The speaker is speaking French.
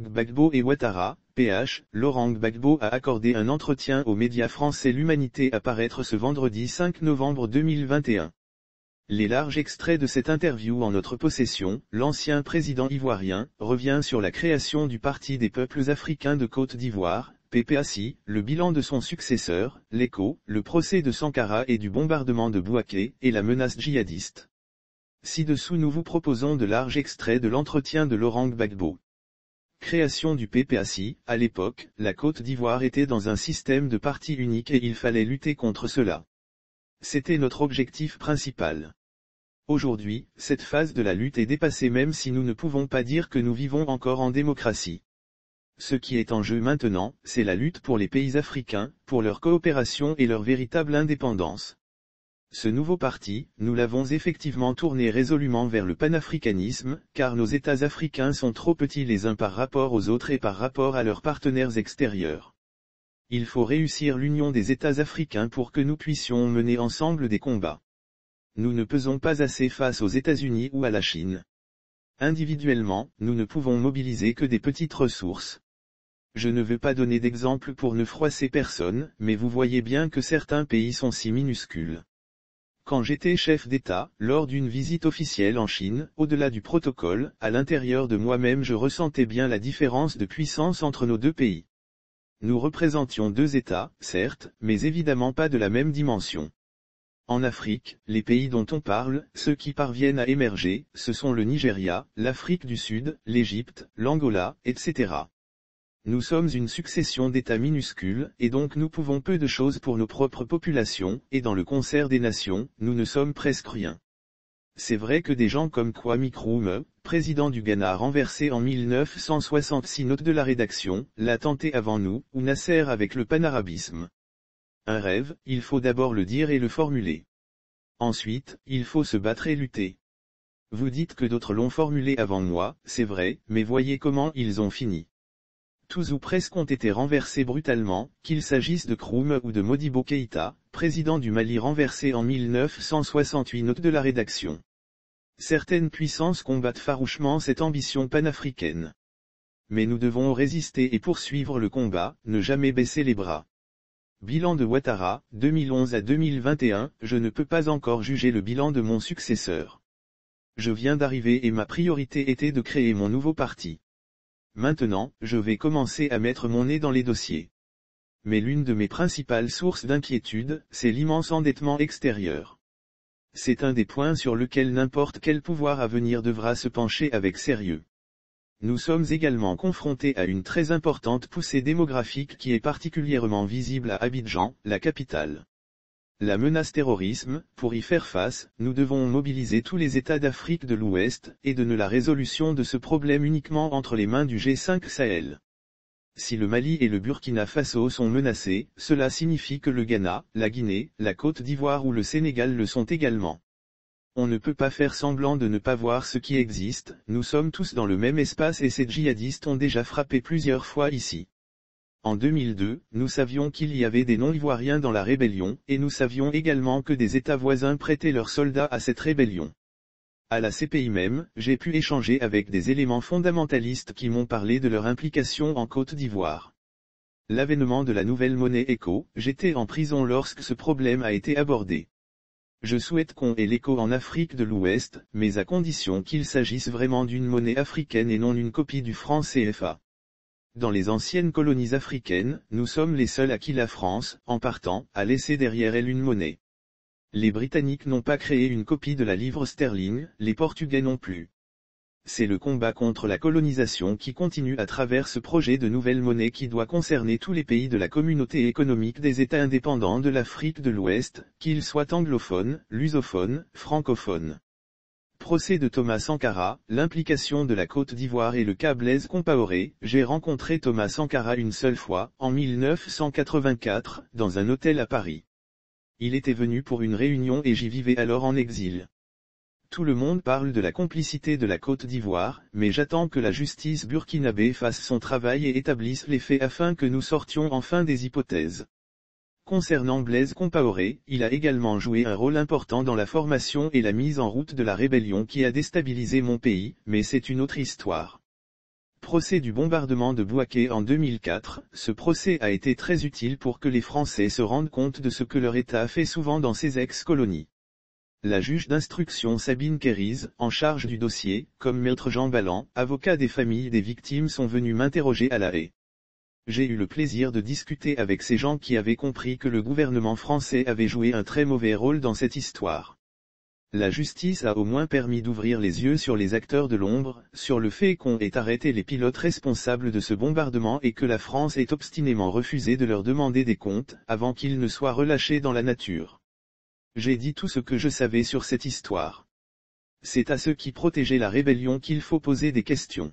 Gbagbo et Ouattara, PH, Laurent Gbagbo a accordé un entretien aux médias français L'Humanité à paraître ce vendredi 5 novembre 2021. Les larges extraits de cette interview en notre possession, l'ancien président ivoirien, revient sur la création du Parti des peuples africains de Côte d'Ivoire, PPACI, le bilan de son successeur, l'écho, le procès de Sankara et du bombardement de Bouaké, et la menace djihadiste. Ci-dessous nous vous proposons de larges extraits de l'entretien de Laurent Gbagbo. Création du PPACI, à l'époque, la Côte d'Ivoire était dans un système de parti unique et il fallait lutter contre cela. C'était notre objectif principal. Aujourd'hui, cette phase de la lutte est dépassée même si nous ne pouvons pas dire que nous vivons encore en démocratie. Ce qui est en jeu maintenant, c'est la lutte pour les pays africains, pour leur coopération et leur véritable indépendance. Ce nouveau parti, nous l'avons effectivement tourné résolument vers le panafricanisme, car nos États africains sont trop petits les uns par rapport aux autres et par rapport à leurs partenaires extérieurs. Il faut réussir l'union des États africains pour que nous puissions mener ensemble des combats. Nous ne pesons pas assez face aux États-Unis ou à la Chine. Individuellement, nous ne pouvons mobiliser que des petites ressources. Je ne veux pas donner d'exemple pour ne froisser personne, mais vous voyez bien que certains pays sont si minuscules quand j'étais chef d'État, lors d'une visite officielle en Chine, au-delà du protocole, à l'intérieur de moi-même je ressentais bien la différence de puissance entre nos deux pays. Nous représentions deux États, certes, mais évidemment pas de la même dimension. En Afrique, les pays dont on parle, ceux qui parviennent à émerger, ce sont le Nigeria, l'Afrique du Sud, l'Égypte, l'Angola, etc. Nous sommes une succession d'États minuscules, et donc nous pouvons peu de choses pour nos propres populations, et dans le concert des nations, nous ne sommes presque rien. C'est vrai que des gens comme Kwame Nkrumah, président du Ghana renversé en 1966 note de la rédaction, l'a tenté avant nous, ou Nasser avec le panarabisme. Un rêve, il faut d'abord le dire et le formuler. Ensuite, il faut se battre et lutter. Vous dites que d'autres l'ont formulé avant moi, c'est vrai, mais voyez comment ils ont fini tous ou presque ont été renversés brutalement, qu'il s'agisse de Kroum ou de Modibo Keïta, président du Mali renversé en 1968 note de la rédaction. Certaines puissances combattent farouchement cette ambition panafricaine. Mais nous devons résister et poursuivre le combat, ne jamais baisser les bras. Bilan de Ouattara, 2011 à 2021, je ne peux pas encore juger le bilan de mon successeur. Je viens d'arriver et ma priorité était de créer mon nouveau parti. Maintenant, je vais commencer à mettre mon nez dans les dossiers. Mais l'une de mes principales sources d'inquiétude, c'est l'immense endettement extérieur. C'est un des points sur lequel n'importe quel pouvoir à venir devra se pencher avec sérieux. Nous sommes également confrontés à une très importante poussée démographique qui est particulièrement visible à Abidjan, la capitale la menace terrorisme, pour y faire face, nous devons mobiliser tous les États d'Afrique de l'Ouest, et de ne la résolution de ce problème uniquement entre les mains du G5 Sahel. Si le Mali et le Burkina Faso sont menacés, cela signifie que le Ghana, la Guinée, la Côte d'Ivoire ou le Sénégal le sont également. On ne peut pas faire semblant de ne pas voir ce qui existe, nous sommes tous dans le même espace et ces djihadistes ont déjà frappé plusieurs fois ici. En 2002, nous savions qu'il y avait des non-ivoiriens dans la rébellion, et nous savions également que des États voisins prêtaient leurs soldats à cette rébellion. À la CPI même, j'ai pu échanger avec des éléments fondamentalistes qui m'ont parlé de leur implication en Côte d'Ivoire. L'avènement de la nouvelle monnaie éco, j'étais en prison lorsque ce problème a été abordé. Je souhaite qu'on ait l'écho en Afrique de l'Ouest, mais à condition qu'il s'agisse vraiment d'une monnaie africaine et non une copie du franc CFA. Dans les anciennes colonies africaines, nous sommes les seuls à qui la France, en partant, a laissé derrière elle une monnaie. Les Britanniques n'ont pas créé une copie de la livre sterling, les Portugais non plus. C'est le combat contre la colonisation qui continue à travers ce projet de nouvelle monnaie qui doit concerner tous les pays de la communauté économique des États indépendants de l'Afrique de l'Ouest, qu'ils soient anglophones, lusophones, francophones. Procès de Thomas Sankara, l'implication de la Côte d'Ivoire et le cas Blaise Compaoré, j'ai rencontré Thomas Sankara une seule fois, en 1984, dans un hôtel à Paris. Il était venu pour une réunion et j'y vivais alors en exil. Tout le monde parle de la complicité de la Côte d'Ivoire, mais j'attends que la justice burkinabé fasse son travail et établisse les faits afin que nous sortions enfin des hypothèses. Concernant Blaise Compaoré, il a également joué un rôle important dans la formation et la mise en route de la rébellion qui a déstabilisé mon pays, mais c'est une autre histoire. Procès du bombardement de Bouaké en 2004, ce procès a été très utile pour que les Français se rendent compte de ce que leur État fait souvent dans ses ex-colonies. La juge d'instruction Sabine Kérise, en charge du dossier, comme maître Jean Balland, avocat des familles des victimes sont venus m'interroger à la haie j'ai eu le plaisir de discuter avec ces gens qui avaient compris que le gouvernement français avait joué un très mauvais rôle dans cette histoire. La justice a au moins permis d'ouvrir les yeux sur les acteurs de l'ombre, sur le fait qu'on ait arrêté les pilotes responsables de ce bombardement et que la France ait obstinément refusé de leur demander des comptes avant qu'ils ne soient relâchés dans la nature. J'ai dit tout ce que je savais sur cette histoire. C'est à ceux qui protégeaient la rébellion qu'il faut poser des questions.